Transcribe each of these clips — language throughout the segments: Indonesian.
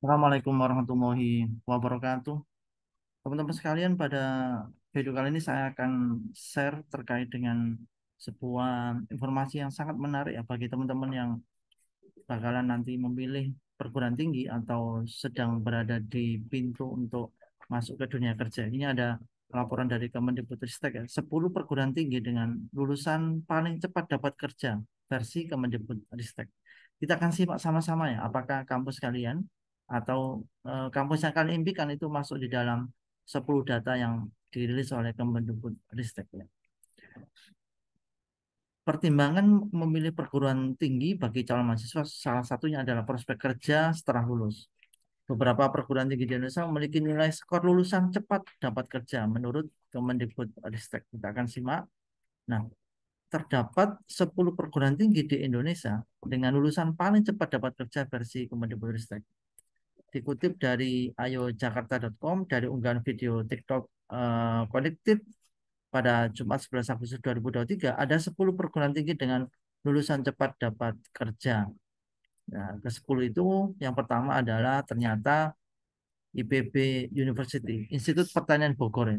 Assalamualaikum warahmatullahi wabarakatuh. Teman-teman sekalian, pada video kali ini saya akan share terkait dengan sebuah informasi yang sangat menarik ya bagi teman-teman yang bakalan nanti memilih perguruan tinggi atau sedang berada di pintu untuk masuk ke dunia kerja. Ini ada laporan dari Kemendikbudristek ya, 10 perguruan tinggi dengan lulusan paling cepat dapat kerja versi Kemendikbudristek. Kita akan simak sama-sama ya apakah kampus kalian atau eh, kampus yang kalian impikan itu masuk di dalam 10 data yang dirilis oleh Ristek. ya. Pertimbangan memilih perguruan tinggi bagi calon mahasiswa salah satunya adalah prospek kerja setelah lulus. Beberapa perguruan tinggi di Indonesia memiliki nilai skor lulusan cepat dapat kerja menurut Ristek. Kita akan simak. Nah, terdapat 10 perguruan tinggi di Indonesia dengan lulusan paling cepat dapat kerja versi Ristek dikutip dari ayojakarta.com dari unggahan video TikTok uh, pada Jumat 11 Agustus 2023 ada 10 perguruan tinggi dengan lulusan cepat dapat kerja. Nah, ke-10 itu yang pertama adalah ternyata IPB University, Institut Pertanian Bogor.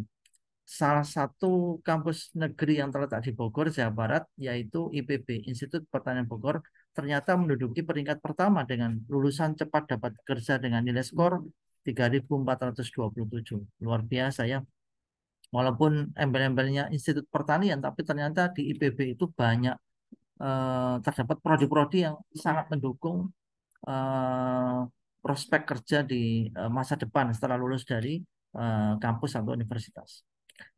Salah satu kampus negeri yang terletak di Bogor, Jawa Barat, yaitu IPB, Institut Pertanian Bogor, ternyata menduduki peringkat pertama dengan lulusan cepat dapat kerja dengan nilai skor 3427. Luar biasa ya. Walaupun embel-embelnya Institut Pertanian, tapi ternyata di IPB itu banyak eh, terdapat prodi-prodi yang sangat mendukung eh, prospek kerja di eh, masa depan setelah lulus dari eh, kampus atau universitas.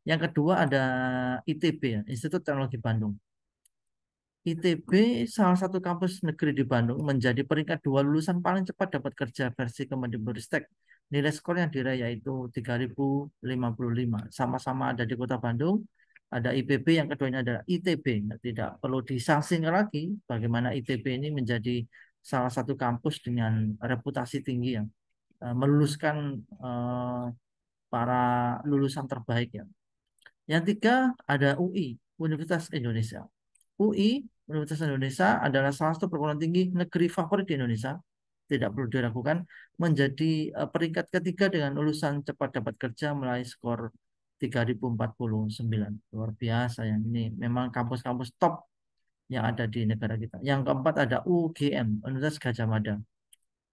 Yang kedua ada ITB, ya, Institut Teknologi Bandung. ITB, salah satu kampus negeri di Bandung, menjadi peringkat dua lulusan paling cepat dapat kerja versi Kemendikbudristek. Nilai skor yang diraih yaitu 3055. Sama-sama ada di Kota Bandung, ada IPB, yang keduanya adalah ITB. Nah, tidak perlu disangsi lagi bagaimana ITB ini menjadi salah satu kampus dengan reputasi tinggi yang e, meluluskan e, para lulusan terbaik ya. Yang tiga ada UI, Universitas Indonesia. UI, Universitas Indonesia adalah salah satu perguruan tinggi negeri favorit di Indonesia. Tidak perlu diragukan menjadi eh, peringkat ketiga dengan lulusan cepat dapat kerja melalui skor 3049. Luar biasa yang ini. Memang kampus-kampus top yang ada di negara kita. Yang keempat ada UGM, Universitas Gajah Mada.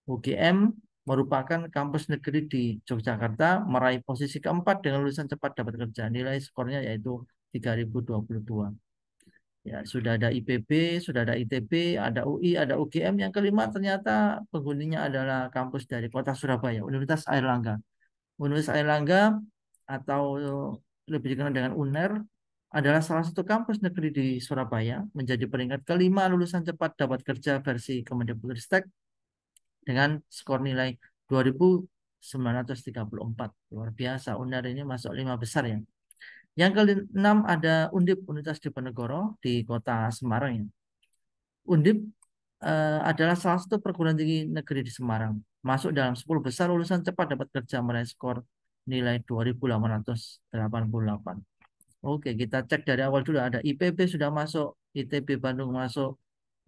UGM merupakan kampus negeri di Yogyakarta meraih posisi keempat dengan lulusan cepat dapat kerja. Nilai skornya yaitu 3022. Ya, sudah ada IPB, sudah ada ITB, ada UI, ada UGM. Yang kelima ternyata penghuninya adalah kampus dari Kota Surabaya, Universitas Airlangga. Universitas Airlangga atau lebih dikenal dengan UNER adalah salah satu kampus negeri di Surabaya menjadi peringkat kelima lulusan cepat dapat kerja versi Kemendikbudristek dengan skor nilai 2934. Luar biasa, UNER ini masuk lima besar ya. Yang keenam ada Undip Universitas Diponegoro di kota Semarang. Ya. Undip uh, adalah salah satu perguruan tinggi negeri di Semarang. Masuk dalam 10 besar lulusan cepat dapat kerja meraih skor nilai 2888. Oke, kita cek dari awal dulu ada IPB sudah masuk, ITB Bandung masuk,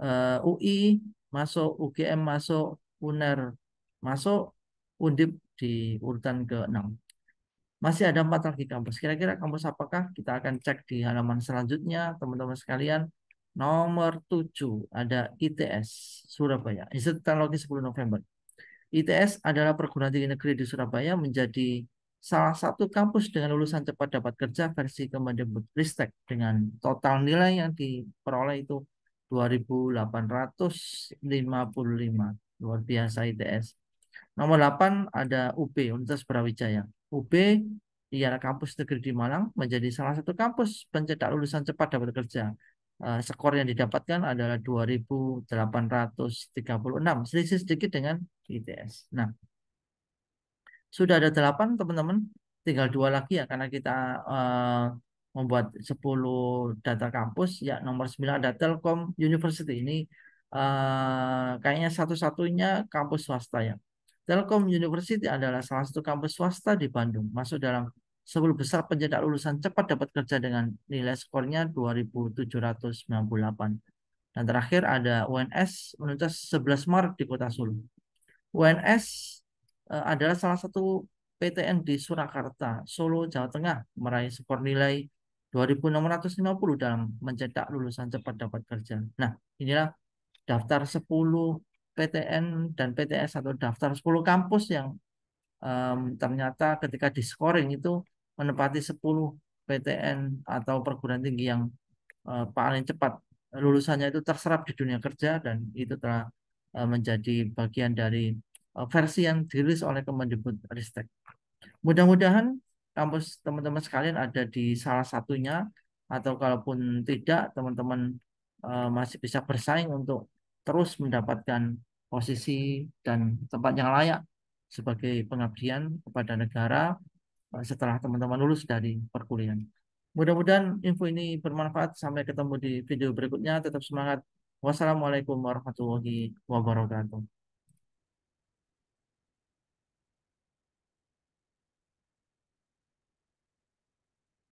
uh, eh, UI masuk, UGM masuk, UNER masuk, Undip di urutan ke-6. Masih ada empat lagi kampus. Kira-kira kampus apakah? Kita akan cek di halaman selanjutnya, teman-teman sekalian. Nomor 7 ada ITS Surabaya, Institut Teknologi 10 November. ITS adalah perguruan tinggi negeri di Surabaya menjadi salah satu kampus dengan lulusan cepat dapat kerja versi Kemendikbud Ristek dengan total nilai yang diperoleh itu 2855. Luar biasa ITS. Nomor 8 ada UP Universitas Brawijaya. UB ialah kampus negeri di Malang menjadi salah satu kampus pencetak lulusan cepat dapat kerja. Eh, skor yang didapatkan adalah 2.836, selisih sedikit dengan ITS. Nah, sudah ada 8 teman-teman, tinggal dua lagi ya karena kita eh, membuat 10 data kampus ya nomor 9 ada Telkom University ini eh, kayaknya satu-satunya kampus swasta ya Telkom University adalah salah satu kampus swasta di Bandung, masuk dalam 10 besar pencetak lulusan cepat dapat kerja dengan nilai skornya 2.798. Dan terakhir ada UNS menuntas 11 Maret di Kota Solo. UNS eh, adalah salah satu PTN di Surakarta, Solo, Jawa Tengah meraih skor nilai 2.650 dalam mencetak lulusan cepat dapat kerja. Nah, inilah daftar 10 PTN dan PTS atau daftar 10 kampus yang um, ternyata ketika di scoring itu menempati 10 PTN atau perguruan tinggi yang uh, paling cepat lulusannya itu terserap di dunia kerja dan itu telah uh, menjadi bagian dari uh, versi yang dirilis oleh Ristek. Mudah-mudahan kampus teman-teman sekalian ada di salah satunya atau kalaupun tidak teman-teman uh, masih bisa bersaing untuk terus mendapatkan posisi dan tempat yang layak sebagai pengabdian kepada negara eh, setelah teman-teman lulus dari perkuliahan. Mudah-mudahan info ini bermanfaat. Sampai ketemu di video berikutnya. Tetap semangat. Wassalamualaikum warahmatullahi wabarakatuh.